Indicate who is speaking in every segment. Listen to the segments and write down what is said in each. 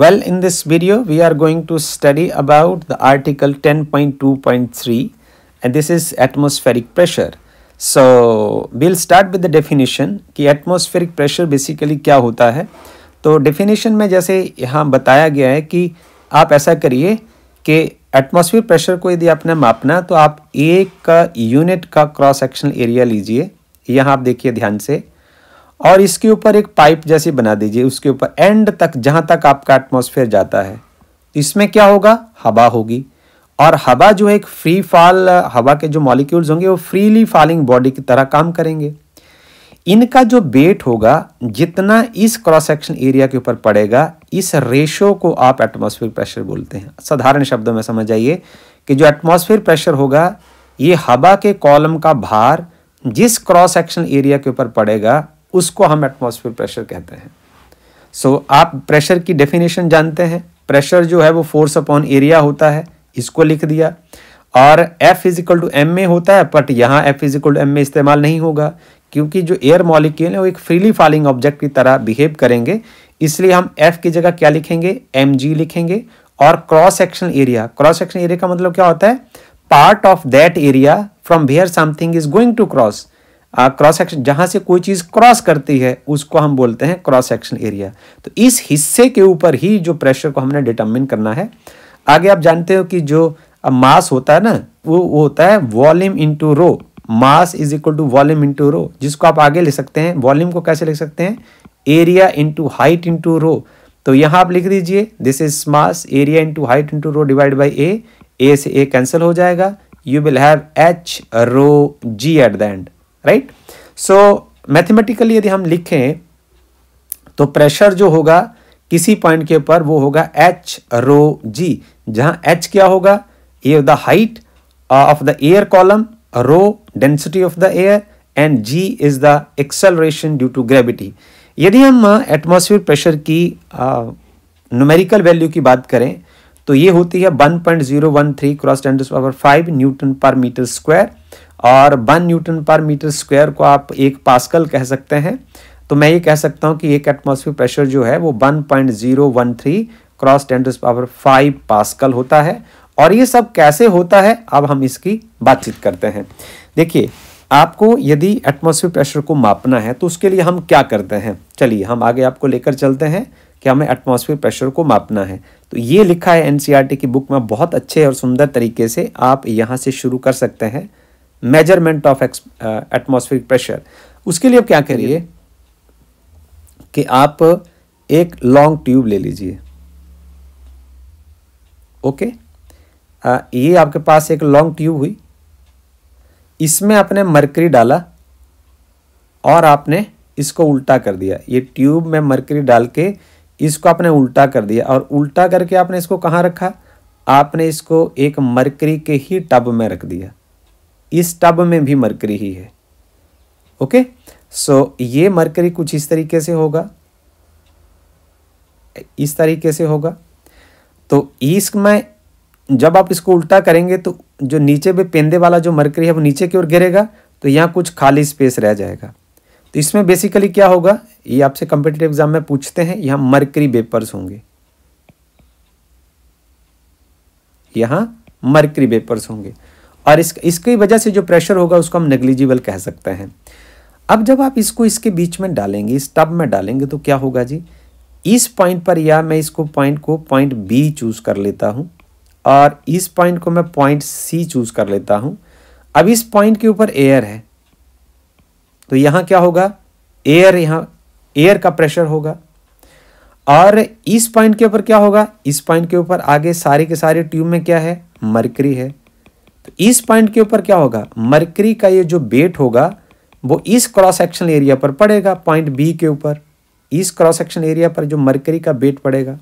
Speaker 1: Well, in this video, we are going to study about the article 10.2.3 and this is atmospheric pressure. So, we'll start with the definition ki atmospheric pressure basically kya hota hai to definition mein jaise yahan bataya gaya hai ki aap aisa kariye ki atmosphere pressure को यदि आपने मापना तो आप एक का unit का cross sectional area लीजिए यहाँ आप देखिए ध्यान से और इसके ऊपर एक पाइप जैसी बना दीजिए उसके ऊपर एंड तक जहाँ तक आपका एटमोसफेयर जाता है तो इसमें क्या होगा हवा होगी और हवा जो है एक फ्री फॉल हवा के जो मॉलिक्यूल्स होंगे वो फ्रीली फॉलिंग बॉडी की तरह काम करेंगे इनका जो वेट होगा जितना इस क्रॉस सेक्शन एरिया के ऊपर पड़ेगा इस रेशो को आप एटमॉस्फेयर प्रेशर बोलते हैं साधारण शब्दों में समझ आइए कि जो एटमॉस्फेयर प्रेशर होगा ये हवा के कॉलम का भार जिस क्रॉस सेक्शन एरिया के ऊपर पड़ेगा उसको हम एटमॉस्फेयर प्रेशर कहते हैं सो so, आप प्रेशर की डेफिनेशन जानते हैं प्रेशर जो है वो फोर्स अपॉन एरिया होता है इसको लिख दिया और F physical to M A होता है बट यहाँ F physical to M A इस्तेमाल नहीं होगा क्योंकि जो एयर मॉलिक्यूल है वो एक फ्रीली फॉलिंग ऑब्जेक्ट की तरह बिहेव करेंगे इसलिए हम एफ की जगह क्या लिखेंगे एम जी लिखेंगे और cross section area cross section area का मतलब क्या होता है part of that area from where something is going to cross cross section जहां से कोई चीज़ क्रॉस करती है उसको हम बोलते हैं क्रॉस सेक्शन एरिया तो इस हिस्से के ऊपर ही जो प्रेशर को हमने डिटर्मिन करना है आगे आप जानते हो कि जो मास होता है ना वो वो होता है volume into rho mass is equal to volume into rho जिसको आप आगे ले सकते हैं वॉल्यूम को कैसे लिख सकते हैं area into height into rho तो यहां आप लिख दीजिए this is mass area into height into rho divide by A A से ए कैंसिल हो जाएगा you will have H rho G at the end right so mathematically यदि हम लिखें तो प्रेशर जो होगा किसी पॉइंट के ऊपर वो होगा एच रो जी जहां एच क्या होगा ये the height of the air column rho density of the air and G is the acceleration due to gravity यदि हम एटमोसफियर uh, प्रेशर की न्यूमेरिकल uh, वैल्यू की बात करें तो ये होती है 1.013 क्रॉस टेन पावर 5 न्यूटन पर मीटर स्क्वायर और वन न्यूटन पर मीटर स्क्वायर को आप एक पास्कल कह सकते हैं तो मैं ये कह सकता हूँ कि एक एटमॉस्फेयर प्रेशर जो है वो 1.013 cross ten to power five pascal होता है और ये सब कैसे होता है अब हम इसकी बातचीत करते हैं देखिए आपको यदि एटमॉस्फेयर प्रेशर को मापना है तो उसके लिए हम क्या करते हैं चलिए हम आगे आपको लेकर चलते हैं कि हमें एटमॉस्फेयर प्रेशर को मापना है तो ये लिखा है एनसीईआरटी e की बुक में बहुत अच्छे और सुंदर तरीके से आप यहाँ से शुरू कर सकते हैं मेजरमेंट ऑफ एटमोस्फेरिक प्रेशर उसके लिए आप क्या करिए कि आप एक लॉन्ग ट्यूब ले लीजिए ओके आ, uh, ये आपके पास एक लॉन्ग ट्यूब हुई इसमें आपने मरकरी डाला और आपने इसको उल्टा कर दिया ये ट्यूब में मरकरी डाल के इसको आपने उल्टा कर दिया और उल्टा करके आपने इसको कहाँ रखा आपने इसको एक मरकरी के ही टब में रख दिया इस टब में भी मरकरी ही है ओके सो ये मरकरी कुछ इस तरीके से होगा इस तरीके से होगा तो इसमें जब आप इसको उल्टा करेंगे तो जो नीचे पे पेंदे वाला जो मरकरी है वो नीचे की ओर गिरेगा तो यहाँ कुछ खाली स्पेस रह जाएगा तो इसमें बेसिकली क्या होगा ये आपसे कंपिटेटिव एग्जाम में पूछते हैं यहाँ मरकरी वेपर्स होंगे यहाँ मरकरी वेपर्स होंगे और इस इसकी वजह से जो प्रेशर होगा उसको हम नेग्लिजिबल कह सकते हैं अब जब आप इसको इसके बीच में डालेंगे इस टब में डालेंगे तो क्या होगा जी इस पॉइंट पर या मैं इसको पॉइंट को पॉइंट बी चूज़ कर लेता हूँ और इस पॉइंट को मैं पॉइंट सी चूज़ कर लेता हूँ अब इस पॉइंट के ऊपर एयर है तो यहाँ क्या होगा एयर यहाँ एयर का प्रेशर होगा और इस पॉइंट के ऊपर क्या होगा इस पॉइंट के ऊपर आगे सारे के सारे ट्यूब में क्या है मरकरी है तो इस पॉइंट के ऊपर क्या होगा मरकरी का ये जो बेट होगा वो इस क्रॉस सेक्शन एरिया पर पड़ेगा पॉइंट बी के ऊपर इस क्रॉस सेक्शन एरिया पर जो मरकरी का बेट पड़ेगा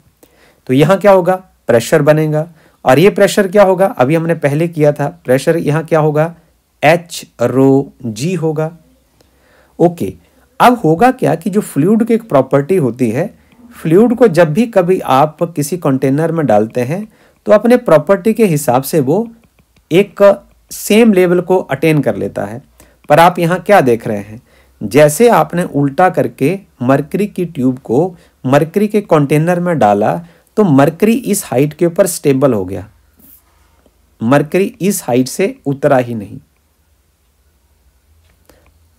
Speaker 1: तो यहाँ क्या होगा प्रेशर बनेगा और ये प्रेशर क्या होगा अभी हमने पहले किया था प्रेशर यहाँ क्या होगा एच रो जी होगा ओके अब होगा क्या कि जो फ्लूड की एक प्रॉपर्टी होती है फ्लूड को जब भी कभी आप किसी कंटेनर में डालते हैं तो अपने प्रॉपर्टी के हिसाब से वो एक सेम लेवल को अटेन कर लेता है पर आप यहाँ क्या देख रहे हैं जैसे आपने उल्टा करके मरकरी की ट्यूब को मरकरी के कंटेनर में डाला तो मरकरी इस हाइट के ऊपर स्टेबल हो गया मरकरी इस हाइट से उतरा ही नहीं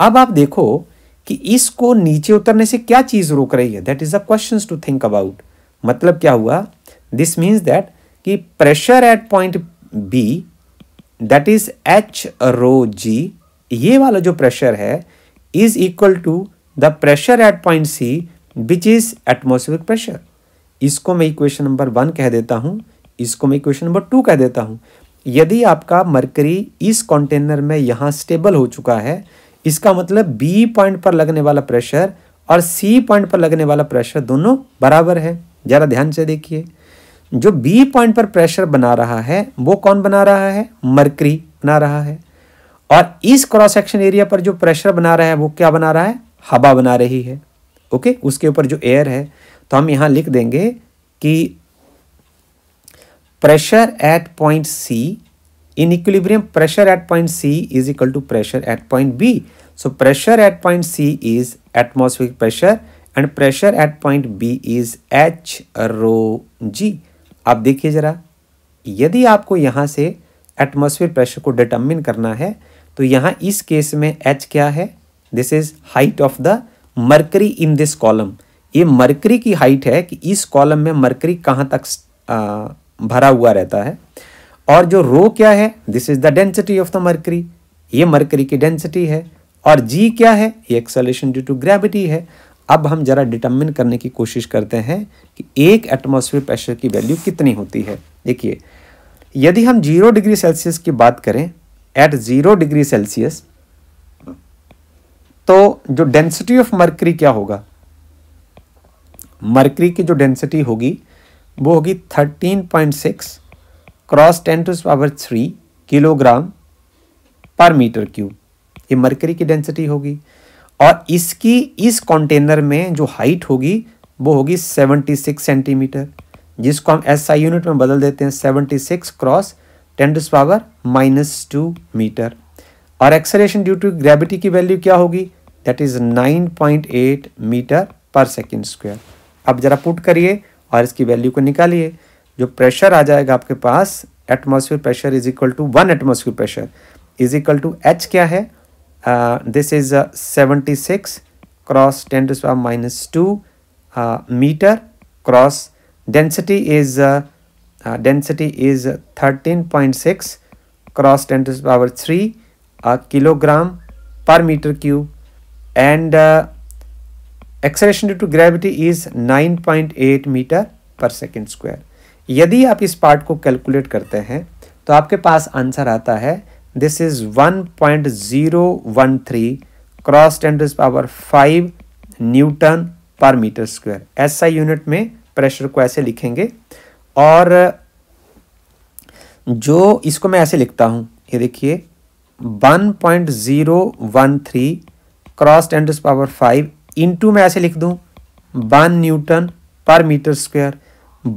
Speaker 1: अब आप देखो कि इसको नीचे उतरने से क्या चीज़ रोक रही है that is a question to think about मतलब क्या हुआ दिस मीन्स दैट कि pressure at point B that is H rho G ये वाला जो प्रेशर है is equal to the pressure at point C which is atmospheric pressure इसको मैं इक्वेशन नंबर वन कह देता हूँ इसको मैं इक्वेशन नंबर टू कह देता हूँ यदि आपका मरकरी इस कंटेनर में यहाँ स्टेबल हो चुका है इसका मतलब बी पॉइंट पर लगने वाला प्रेशर और सी पॉइंट पर लगने वाला प्रेशर दोनों बराबर है ज़रा ध्यान से देखिए जो बी पॉइंट पर प्रेशर बना रहा है वो कौन बना रहा है मरकरी बना रहा है और इस क्रॉस सेक्शन एरिया पर जो प्रेशर बना रहा है वो क्या बना रहा है हवा बना रही है ओके उसके ऊपर जो एयर है तो हम यहां लिख देंगे कि pressure at point C in equilibrium pressure at point C is equal to pressure at point B so pressure at point C is atmospheric pressure and pressure at point B is H rho G आप देखिए ज़रा यदि आपको यहाँ से atmosphere pressure को determine करना है तो यहाँ इस केस में एच क्या है this is height of the mercury in this column ये मरकरी की हाइट है कि इस कॉलम में मरकरी कहाँ तक आ, भरा हुआ रहता है और जो रो क्या है this is the density of the mercury ये मरकरी की डेंसिटी है और जी क्या है ये एक्सलेशन ड्यू टू ग्रेविटी है अब हम ज़रा डिटर्मिन करने की कोशिश करते हैं कि एक एटमॉस्फेयर प्रेशर की वैल्यू कितनी होती है देखिए यदि हम जीरो डिग्री सेल्सियस की बात करें एट ज़ीरो डिग्री सेल्सियस तो जो डेंसिटी ऑफ मरकरी क्या होगा मर्करी की जो डेंसिटी होगी वो होगी thirteen point six cross ten to power three kilogram per metre cube ये मर्करी की डेंसिटी होगी और इसकी इस कंटेनर में जो हाइट होगी वो होगी 76 सेंटीमीटर जिसको हम एस आई यूनिट में बदल देते हैं 76 cross ten power minus two metre और एक्सलेशन ड्यू टू ग्रेविटी की वैल्यू क्या होगी that is 9.8 metre per second square अब ज़रा पुट करिए और इसकी वैल्यू को निकालिए जो प्रेशर आ जाएगा आपके पास atmosphere pressure is equal to one atmosphere pressure is equal to H क्या है uh, this is uh, 76 cross 10 to the power minus 2 uh, meter cross density is density is 13.6 cross 10 to the power 3 kilogram per meter cube and acceleration due to gravity is 9.8 meter per second square यदि आप इस part को calculate करते हैं तो आपके पास answer आता है this is 1.013 cross ten to power five newton पर मीटर स्क्वायर ऐसा यूनिट में प्रेशर को ऐसे लिखेंगे और जो इसको मैं ऐसे लिखता हूं ये देखिए 1.013 cross ten to power five into मैं ऐसे लिख दूं वन न्यूटन पर मीटर स्क्वायर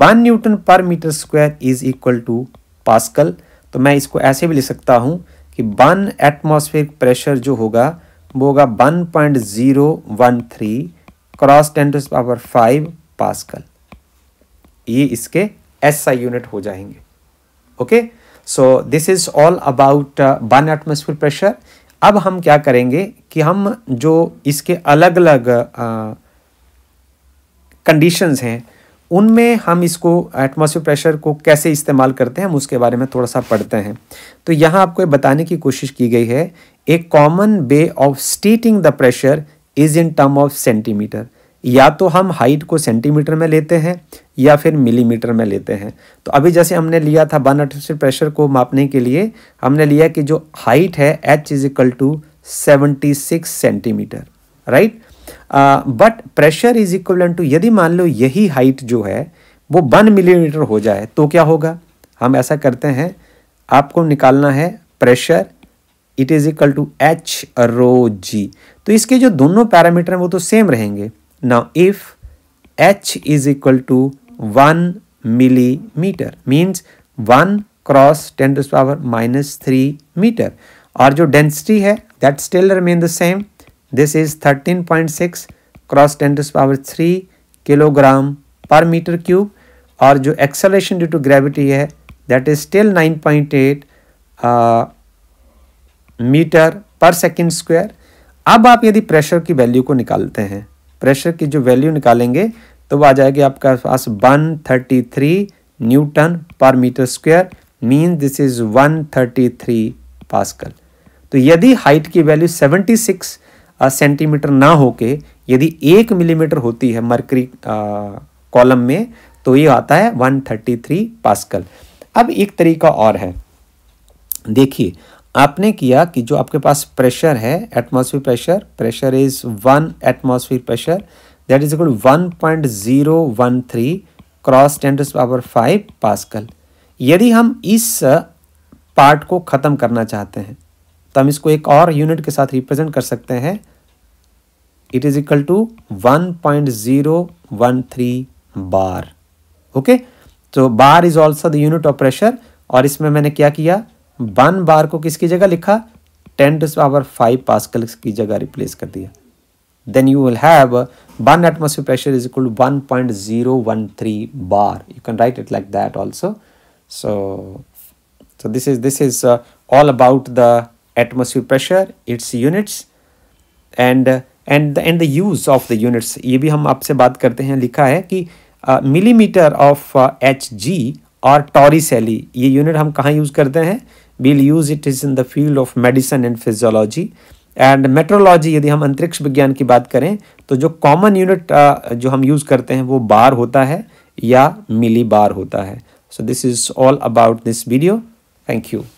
Speaker 1: वन न्यूटन पर metre square is equal to pascal तो मैं इसको ऐसे भी लिख सकता हूँ कि वन एटमॉस्फेरिक प्रेशर जो होगा वो होगा one point zero one three cross ten to power five pascal ये इसके एस आई यूनिट हो जाएंगे okay so this is all about one atmosphere pressure अब हम क्या करेंगे कि हम जो इसके अलग अलग कंडीशंस हैं उनमें हम इसको एटमॉस्फेयर प्रेशर को कैसे इस्तेमाल करते हैं हम उसके बारे में थोड़ा सा पढ़ते हैं तो यहाँ आपको बताने की कोशिश की गई है a common way of stating the pressure is in term of centimetre या तो हम हाइट को सेंटीमीटर में लेते हैं या फिर मिलीमीटर में लेते हैं तो अभी जैसे हमने लिया था बन एटमोसफियर प्रेशर को मापने के लिए हमने लिया कि जो हाइट है H is equal to seventy six centimetre right but pressure is equal to यदि मान लो यही हाइट जो है वो वन मिलीमीटर हो जाए तो क्या होगा हम ऐसा करते हैं आपको निकालना है pressure it is equal to H rho G तो इसके जो दोनों पैरामीटर हैं वो तो सेम रहेंगे ना if H is equal to one millimetre means one cross ten to power minus three metre और जो डेंसिटी है that still remain the same thirteen point 13.6 cross ten to power three kilogram per metre cube और जो acceleration due to gravity है that is still 9.8 metre per second square अब आप यदि pressure की वैल्यू को निकालते हैं प्रेशर की जो वैल्यू निकालेंगे तो वो आ जाएगी आपके पास 133 न्यूटन पर metre square mean this is 133 pascal तो यदि हाइट की वैल्यू 76 सेंटीमीटर ना होके यदि एक मिलीमीटर होती है मरकरी कॉलम में तो ये आता है 133 पास्कल अब एक तरीका और है देखिए आपने किया कि जो आपके पास प्रेशर है atmosphere pressure pressure is one atmosphere pressure that is equal one point zero one three cross ten power five pascal यदि हम इस पार्ट को ख़त्म करना चाहते हैं तो हम इसको एक और यूनिट के साथ रिप्रेजेंट कर सकते हैं it is equal to one point zero one three bar okay so bar is also the unit of pressure और इसमें मैंने क्या किया वन बार को किसकी जगह लिखा ten to power five pascal की जगह रिप्लेस कर दिया then you will have one atmosphere pressure is equal to one point zero one three bar you can write it like that also so so this is this is all about the atmosphere pressure its units and and and the use of the units ये भी हम आपसे बात करते हैं लिखा है कि मिलीमीटर ऑफ एच जी और टॉरी सेली ये यूनिट हम कहाँ यूज़ करते हैं we'll use it is in the field of medicine and physiology and metrology यदि हम अंतरिक्ष विज्ञान की बात करें तो जो कॉमन यूनिट जो हम यूज़ करते हैं वो बार होता है या मिली बार होता है so this is all about this video thank you